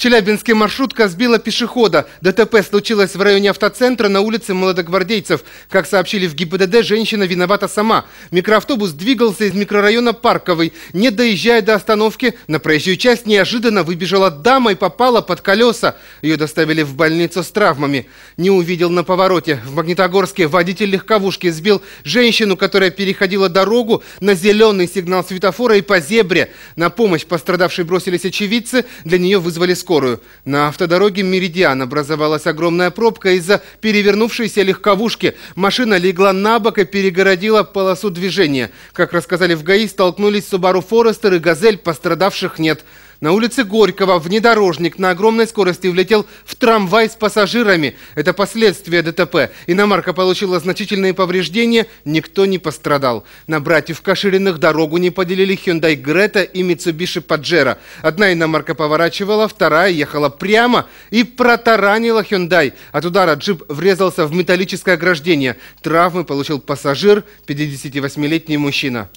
Челябинске маршрутка сбила пешехода. ДТП случилось в районе автоцентра на улице Молодогвардейцев. Как сообщили в ГИБДД, женщина виновата сама. Микроавтобус двигался из микрорайона Парковый. Не доезжая до остановки, на проезжую часть неожиданно выбежала дама и попала под колеса. Ее доставили в больницу с травмами. Не увидел на повороте. В Магнитогорске водитель легковушки сбил женщину, которая переходила дорогу на зеленый сигнал светофора и по зебре. На помощь пострадавшей бросились очевидцы. Для нее вызвали скорую скорую. На автодороге «Меридиан» образовалась огромная пробка из-за перевернувшейся легковушки. Машина легла на бок и перегородила полосу движения. Как рассказали в ГАИ, столкнулись «Субару Форестер» и «Газель», пострадавших нет. На улице Горького внедорожник на огромной скорости влетел в трамвай с пассажирами. Это последствия ДТП. Иномарка получила значительные повреждения, никто не пострадал. На братьев Кашириных дорогу не поделили Hyundai Грета и Mitsubishi Паджера. Одна иномарка поворачивала, вторая ехала прямо и протаранила Hyundai. От удара джип врезался в металлическое ограждение. Травмы получил пассажир, 58-летний мужчина.